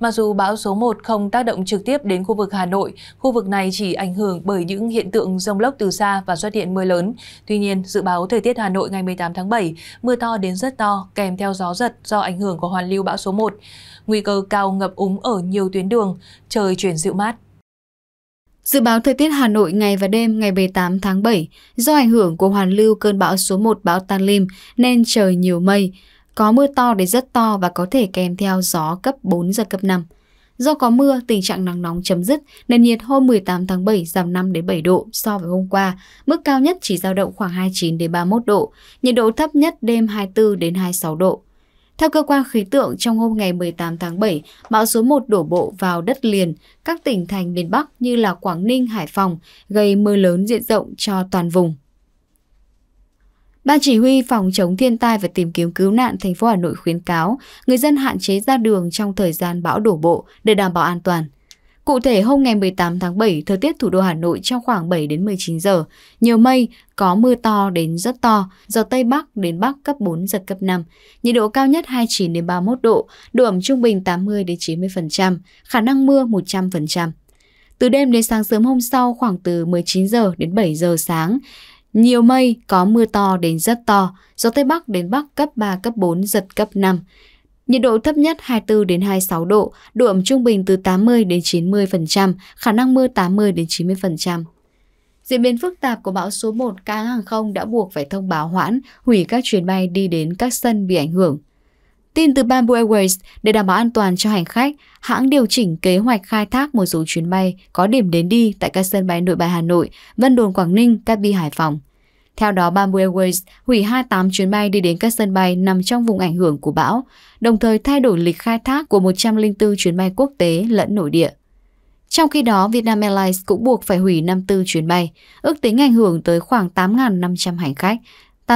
Mặc dù bão số 1 không tác động trực tiếp đến khu vực Hà Nội, khu vực này chỉ ảnh hưởng bởi những hiện tượng rông lốc từ xa và xuất hiện mưa lớn. Tuy nhiên, dự báo thời tiết Hà Nội ngày 18 tháng 7, mưa to đến rất to kèm theo gió giật do ảnh hưởng của hoàn lưu bão số 1. Nguy cơ cao ngập úng ở nhiều tuyến đường, trời chuyển dịu mát. Dự báo thời tiết Hà Nội ngày và đêm ngày 18 tháng 7, do ảnh hưởng của hoàn lưu cơn bão số 1 bão Tan Lim nên trời nhiều mây, có mưa to đến rất to và có thể kèm theo gió cấp 4 giật cấp 5. Do có mưa, tình trạng nắng nóng chấm dứt, nền nhiệt hôm 18 tháng 7 giảm 5 đến 7 độ so với hôm qua, mức cao nhất chỉ dao động khoảng 29 đến 31 độ, nhiệt độ thấp nhất đêm 24 đến 26 độ. Theo cơ quan khí tượng, trong hôm ngày 18 tháng 7, bão số 1 đổ bộ vào đất liền, các tỉnh thành miền Bắc như là Quảng Ninh, Hải Phòng, gây mưa lớn diện rộng cho toàn vùng. Ban chỉ huy phòng chống thiên tai và tìm kiếm cứu nạn thành phố Hà Nội khuyến cáo người dân hạn chế ra đường trong thời gian bão đổ bộ để đảm bảo an toàn. Cụ thể, hôm ngày 18 tháng 7, thời tiết thủ đô Hà Nội trong khoảng 7 đến 19 giờ, nhiều mây, có mưa to đến rất to, gió Tây Bắc đến Bắc cấp 4, giật cấp 5. Nhiệt độ cao nhất 29 đến 31 độ, độ ẩm trung bình 80 đến 90%, khả năng mưa 100%. Từ đêm đến sáng sớm hôm sau khoảng từ 19 giờ đến 7 giờ sáng, nhiều mây, có mưa to đến rất to, gió Tây Bắc đến Bắc cấp 3, cấp 4, giật cấp 5. Nhiệt độ thấp nhất 24 đến 26 độ, độ ẩm trung bình từ 80 đến 90%, khả năng mưa 80 đến 90%. Diễn biến phức tạp của bão số 1, các hãng hàng không đã buộc phải thông báo hoãn, hủy các chuyến bay đi đến các sân bị ảnh hưởng. Tin từ Bamboo Airways, để đảm bảo an toàn cho hành khách, hãng điều chỉnh kế hoạch khai thác một số chuyến bay có điểm đến đi tại các sân bay nội bài Hà Nội, Vân Đồn Quảng Ninh, Cát Bi Hải Phòng. Theo đó, Bamboo Airways hủy 28 chuyến bay đi đến các sân bay nằm trong vùng ảnh hưởng của bão, đồng thời thay đổi lịch khai thác của 104 chuyến bay quốc tế lẫn nội địa. Trong khi đó, Vietnam Airlines cũng buộc phải hủy 54 chuyến bay, ước tính ảnh hưởng tới khoảng 8.500 hành khách,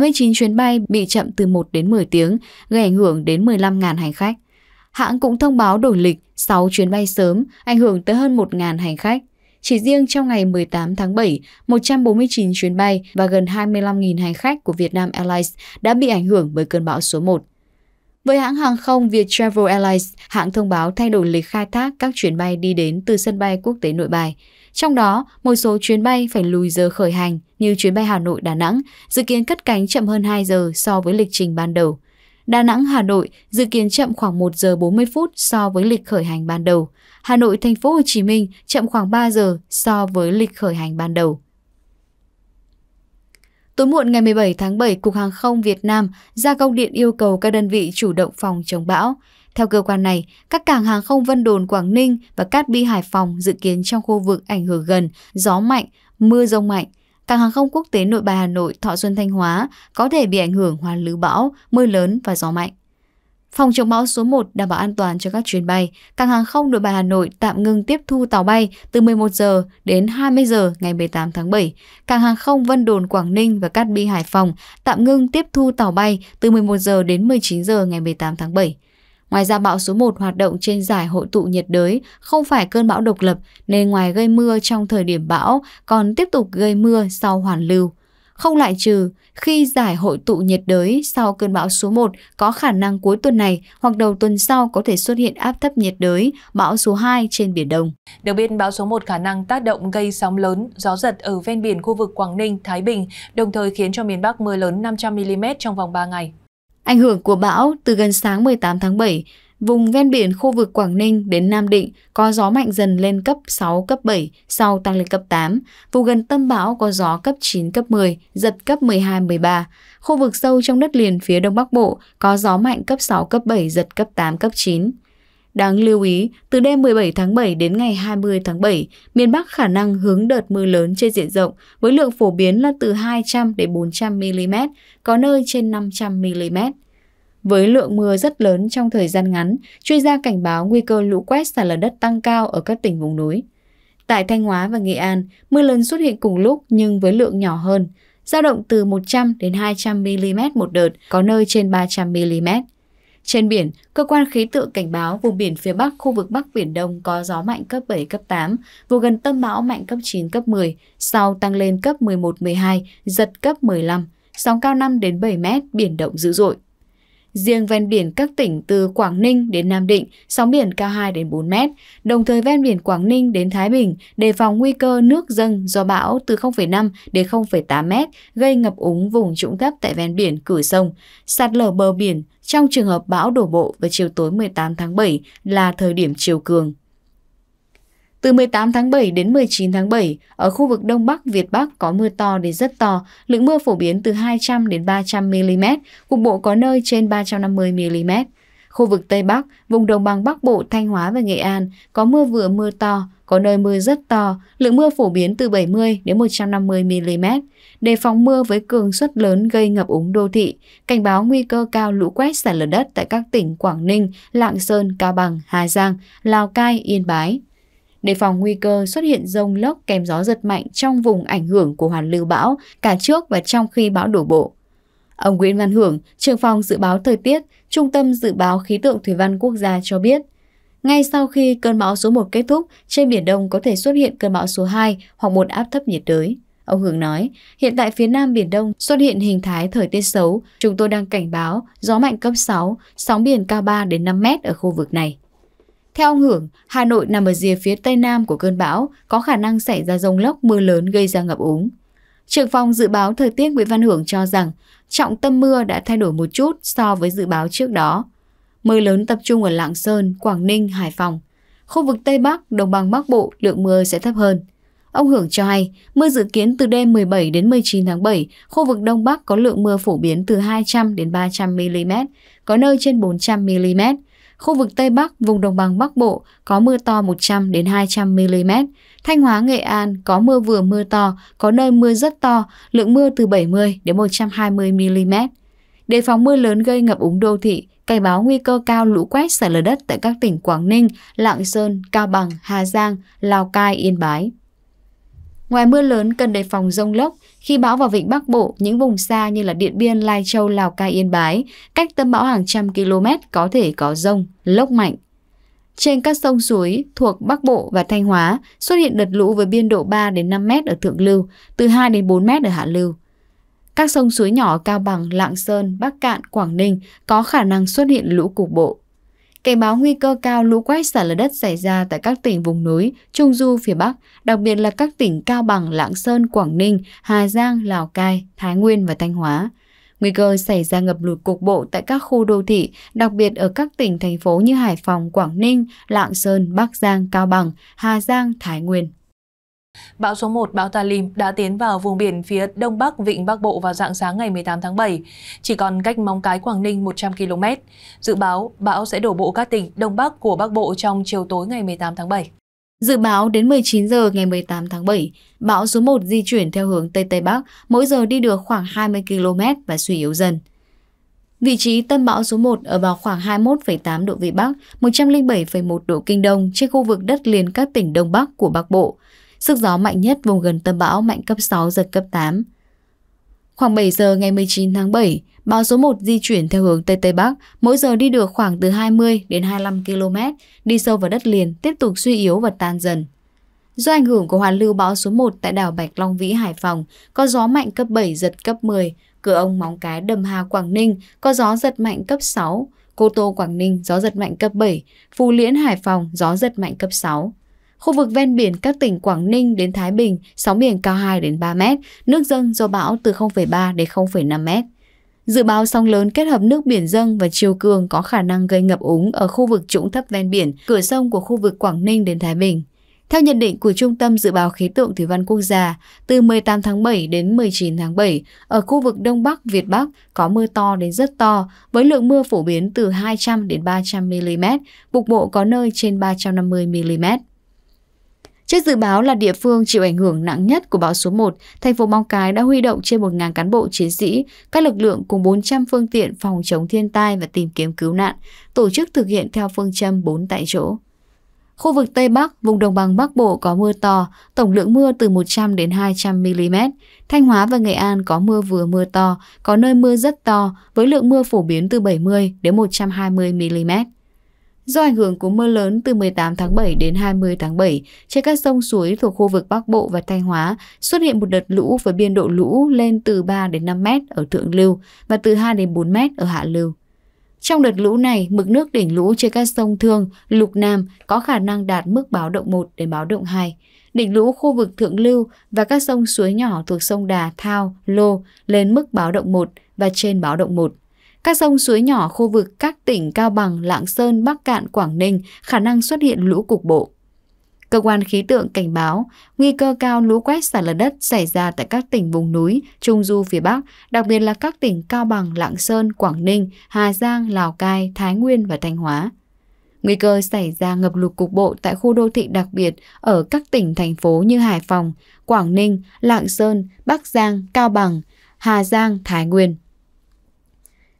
89 chuyến bay bị chậm từ 1 đến 10 tiếng, gây ảnh hưởng đến 15.000 hành khách. Hãng cũng thông báo đổi lịch 6 chuyến bay sớm, ảnh hưởng tới hơn 1.000 hành khách. Chỉ riêng trong ngày 18 tháng 7, 149 chuyến bay và gần 25.000 hành khách của Vietnam Airlines đã bị ảnh hưởng bởi cơn bão số 1. Với hãng hàng không Viettravel Airlines, hãng thông báo thay đổi lịch khai thác các chuyến bay đi đến từ sân bay quốc tế nội bài. Trong đó, một số chuyến bay phải lùi giờ khởi hành như chuyến bay Hà Nội Đà Nẵng dự kiến cất cánh chậm hơn 2 giờ so với lịch trình ban đầu. Đà Nẵng Hà Nội dự kiến chậm khoảng 1 giờ 40 phút so với lịch khởi hành ban đầu. Hà Nội Thành phố Hồ Chí Minh chậm khoảng 3 giờ so với lịch khởi hành ban đầu. Tối muộn ngày 17 tháng 7, Cục Hàng không Việt Nam ra công điện yêu cầu các đơn vị chủ động phòng chống bão. Theo cơ quan này, các cảng hàng không Vân Đồn Quảng Ninh và Cát Bi Hải Phòng dự kiến trong khu vực ảnh hưởng gần, gió mạnh, mưa rông mạnh. Cảng hàng không quốc tế Nội Bài Hà Nội, Thọ Xuân Thanh Hóa có thể bị ảnh hưởng hoàn lưu bão, mưa lớn và gió mạnh. Phòng chống bão số 1 đảm bảo an toàn cho các chuyến bay. Cảng hàng không Nội Bài Hà Nội tạm ngừng tiếp thu tàu bay từ 11 giờ đến 20 giờ ngày 18 tháng 7. Cảng hàng không Vân Đồn Quảng Ninh và Cát Bi Hải Phòng tạm ngừng tiếp thu tàu bay từ 11 giờ đến 19 giờ ngày 18 tháng 7. Ngoài ra bão số 1 hoạt động trên giải hội tụ nhiệt đới, không phải cơn bão độc lập nên ngoài gây mưa trong thời điểm bão còn tiếp tục gây mưa sau hoàn lưu. Không loại trừ, khi giải hội tụ nhiệt đới sau cơn bão số 1 có khả năng cuối tuần này hoặc đầu tuần sau có thể xuất hiện áp thấp nhiệt đới, bão số 2 trên Biển Đông. Được biết, bão số 1 khả năng tác động gây sóng lớn, gió giật ở ven biển khu vực Quảng Ninh, Thái Bình, đồng thời khiến cho miền Bắc mưa lớn 500mm trong vòng 3 ngày. Ảnh hưởng của bão từ gần sáng 18 tháng 7, vùng ven biển khu vực Quảng Ninh đến Nam Định có gió mạnh dần lên cấp 6, cấp 7, sau tăng lên cấp 8. Vùng gần tâm bão có gió cấp 9, cấp 10, giật cấp 12, 13. Khu vực sâu trong đất liền phía Đông Bắc Bộ có gió mạnh cấp 6, cấp 7, giật cấp 8, cấp 9. Đáng lưu ý, từ đêm 17 tháng 7 đến ngày 20 tháng 7, miền Bắc khả năng hứng đợt mưa lớn trên diện rộng với lượng phổ biến là từ 200 đến 400 mm, có nơi trên 500 mm. Với lượng mưa rất lớn trong thời gian ngắn, chuyên gia cảnh báo nguy cơ lũ quét sạt lở đất tăng cao ở các tỉnh vùng núi. Tại Thanh Hóa và Nghệ An, mưa lớn xuất hiện cùng lúc nhưng với lượng nhỏ hơn, dao động từ 100 đến 200 mm một đợt, có nơi trên 300 mm. Trên biển, cơ quan khí tượng cảnh báo vùng biển phía Bắc, khu vực Bắc Biển Đông có gió mạnh cấp 7, cấp 8, vùng gần tâm bão mạnh cấp 9, cấp 10, sau tăng lên cấp 11, 12, giật cấp 15, sóng cao 5 đến 7 mét, biển động dữ dội. Riêng ven biển các tỉnh từ Quảng Ninh đến Nam Định, sóng biển cao 2 đến 4 mét. Đồng thời ven biển Quảng Ninh đến Thái Bình đề phòng nguy cơ nước dâng do bão từ 0,5 đến 0,8 mét gây ngập úng vùng trũng thấp tại ven biển cửa sông, sạt lở bờ biển trong trường hợp bão đổ bộ vào chiều tối 18 tháng 7 là thời điểm chiều cường. Từ 18 tháng 7 đến 19 tháng 7, ở khu vực Đông Bắc Việt Bắc có mưa to đến rất to, lượng mưa phổ biến từ 200 đến 300 mm, cục bộ có nơi trên 350 mm. Khu vực Tây Bắc, vùng đồng bằng Bắc Bộ, Thanh Hóa và Nghệ An có mưa vừa mưa to, có nơi mưa rất to, lượng mưa phổ biến từ 70 đến 150 mm. Đề phòng mưa với cường suất lớn gây ngập úng đô thị, cảnh báo nguy cơ cao lũ quét sạt lở đất tại các tỉnh Quảng Ninh, Lạng Sơn, Cao Bằng, Hà Giang, Lào Cai, Yên Bái đề phòng nguy cơ xuất hiện rông lốc kèm gió giật mạnh trong vùng ảnh hưởng của hoàn lưu bão, cả trước và trong khi bão đổ bộ. Ông Nguyễn Văn Hưởng, trưởng phòng dự báo thời tiết, Trung tâm Dự báo Khí tượng Thủy văn Quốc gia cho biết, ngay sau khi cơn bão số 1 kết thúc, trên Biển Đông có thể xuất hiện cơn bão số 2 hoặc một áp thấp nhiệt đới. Ông Hưởng nói, hiện tại phía Nam Biển Đông xuất hiện hình thái thời tiết xấu. Chúng tôi đang cảnh báo gió mạnh cấp 6, sóng biển cao 3 đến 5 mét ở khu vực này. Theo ông Hưởng, Hà Nội nằm ở rìa phía tây nam của cơn bão, có khả năng xảy ra rông lốc mưa lớn gây ra ngập úng. Trưởng phòng dự báo thời tiết Nguyễn Văn Hưởng cho rằng trọng tâm mưa đã thay đổi một chút so với dự báo trước đó. Mưa lớn tập trung ở Lạng Sơn, Quảng Ninh, Hải Phòng. Khu vực Tây Bắc, Đồng bằng Bắc Bộ lượng mưa sẽ thấp hơn. Ông Hưởng cho hay, mưa dự kiến từ đêm 17 đến 19 tháng 7, khu vực Đông Bắc có lượng mưa phổ biến từ 200 đến 300 mm, có nơi trên 400 mm, Khu vực Tây Bắc, vùng đồng bằng Bắc Bộ có mưa to 100 đến 200 mm. Thanh Hóa, Nghệ An có mưa vừa mưa to, có nơi mưa rất to, lượng mưa từ 70 đến 120 mm. Đề phòng mưa lớn gây ngập úng đô thị, cảnh báo nguy cơ cao lũ quét sạt lở đất tại các tỉnh Quảng Ninh, Lạng Sơn, Cao Bằng, Hà Giang, Lào Cai, Yên Bái. Ngoài mưa lớn cần đề phòng rông lốc, khi bão vào vịnh Bắc Bộ, những vùng xa như là Điện Biên, Lai Châu, Lào Cai, Yên Bái, cách tâm bão hàng trăm km có thể có rông, lốc mạnh. Trên các sông suối thuộc Bắc Bộ và Thanh Hóa xuất hiện đợt lũ với biên độ 3 đến 5 m ở thượng lưu, từ 2 đến 4 m ở hạ lưu. Các sông suối nhỏ Cao Bằng, Lạng Sơn, Bắc Cạn, Quảng Ninh có khả năng xuất hiện lũ cục bộ. Cảnh báo nguy cơ cao lũ quét sạt lở đất xảy ra tại các tỉnh vùng núi, trung du phía Bắc, đặc biệt là các tỉnh Cao Bằng, Lạng Sơn, Quảng Ninh, Hà Giang, Lào Cai, Thái Nguyên và Thanh Hóa. Nguy cơ xảy ra ngập lụt cục bộ tại các khu đô thị, đặc biệt ở các tỉnh thành phố như Hải Phòng, Quảng Ninh, Lạng Sơn, Bắc Giang, Cao Bằng, Hà Giang, Thái Nguyên. Bão số 1, bão Talim đã tiến vào vùng biển phía đông bắc vịnh Bắc Bộ vào dạng sáng ngày 18 tháng 7, chỉ còn cách Móng Cái Quảng Ninh 100 km. Dự báo bão sẽ đổ bộ các tỉnh đông bắc của Bắc Bộ trong chiều tối ngày 18 tháng 7. Dự báo đến 19 giờ ngày 18 tháng 7, bão số 1 di chuyển theo hướng Tây Tây Bắc, mỗi giờ đi được khoảng 20 km và suy yếu dần. Vị trí tâm bão số 1 ở vào khoảng 21,8 độ Vĩ Bắc, 107,1 độ Kinh Đông trên khu vực đất liền các tỉnh Đông Bắc của Bắc Bộ, Sức gió mạnh nhất vùng gần tâm bão mạnh cấp 6 giật cấp 8. Khoảng 7 giờ ngày 19 tháng 7, bão số 1 di chuyển theo hướng Tây Tây Bắc, mỗi giờ đi được khoảng từ 20 đến 25 km, đi sâu vào đất liền, tiếp tục suy yếu và tan dần. Do ảnh hưởng của hoàn lưu bão số 1 tại đảo Bạch Long Vĩ, Hải Phòng, có gió mạnh cấp 7 giật cấp 10, cửa ông Móng Cái, Đầm Hà, Quảng Ninh có gió giật mạnh cấp 6, Cô Tô, Quảng Ninh gió giật mạnh cấp 7, Phù Liễn, Hải Phòng gió giật mạnh cấp 6. Khu vực ven biển các tỉnh Quảng Ninh đến Thái Bình, sóng biển cao 2 đến 3 mét, nước dâng do bão từ 0,3 đến 0,5 mét. Dự báo sóng lớn kết hợp nước biển dâng và chiều cường có khả năng gây ngập úng ở khu vực trũng thấp ven biển, cửa sông của khu vực Quảng Ninh đến Thái Bình. Theo nhận định của Trung tâm Dự báo Khí tượng Thủy văn Quốc gia, từ 18 tháng 7 đến 19 tháng 7, ở khu vực Đông Bắc, Việt Bắc có mưa to đến rất to, với lượng mưa phổ biến từ 200 đến 300 mm, cục bộ có nơi trên 350 mm. Trước dự báo là địa phương chịu ảnh hưởng nặng nhất của bão số 1, thành phố Móng Cái đã huy động trên 1.000 cán bộ chiến sĩ, các lực lượng cùng 400 phương tiện phòng chống thiên tai và tìm kiếm cứu nạn, tổ chức thực hiện theo phương châm 4 tại chỗ. Khu vực Tây Bắc, vùng đồng bằng Bắc Bộ có mưa to, tổng lượng mưa từ 100 đến 200 mm. Thanh Hóa và Nghệ An có mưa vừa mưa to, có nơi mưa rất to với lượng mưa phổ biến từ 70 đến 120 mm. Do ảnh hưởng của mưa lớn từ 18 tháng 7 đến 20 tháng 7, trên các sông suối thuộc khu vực Bắc Bộ và Thanh Hóa xuất hiện một đợt lũ với biên độ lũ lên từ 3 đến 5 mét ở thượng lưu và từ 2 đến 4 mét ở hạ lưu. Trong đợt lũ này, mực nước đỉnh lũ trên các sông Thương, Lục Nam có khả năng đạt mức báo động 1 đến báo động 2. Đỉnh lũ khu vực thượng lưu và các sông suối nhỏ thuộc sông Đà, Thao, Lô lên mức báo động 1 và trên báo động 1. Các sông suối nhỏ khu vực các tỉnh Cao Bằng, Lạng Sơn, Bắc Cạn, Quảng Ninh khả năng xuất hiện lũ cục bộ. Cơ quan khí tượng cảnh báo nguy cơ cao lũ quét sạt lở đất xảy ra tại các tỉnh vùng núi, trung du phía Bắc, đặc biệt là các tỉnh Cao Bằng, Lạng Sơn, Quảng Ninh, Hà Giang, Lào Cai, Thái Nguyên và Thanh Hóa. Nguy cơ xảy ra ngập lụt cục bộ tại khu đô thị đặc biệt ở các tỉnh thành phố như Hải Phòng, Quảng Ninh, Lạng Sơn, Bắc Giang, Cao Bằng, Hà Giang, Thái Nguyên.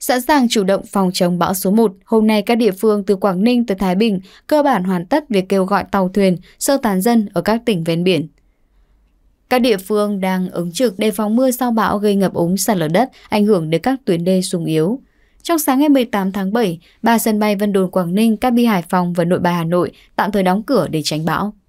Sẵn sàng chủ động phòng chống bão số 1, hôm nay các địa phương từ Quảng Ninh tới Thái Bình cơ bản hoàn tất việc kêu gọi tàu thuyền, sơ tán dân ở các tỉnh ven biển. Các địa phương đang ứng trực đề phòng mưa sau bão gây ngập úng sạt lở đất, ảnh hưởng đến các tuyến đê sung yếu. Trong sáng ngày 18 tháng 7, ba sân bay Vân Đồn Quảng Ninh, Cát Bi Hải Phòng và Nội Bài Hà Nội tạm thời đóng cửa để tránh bão.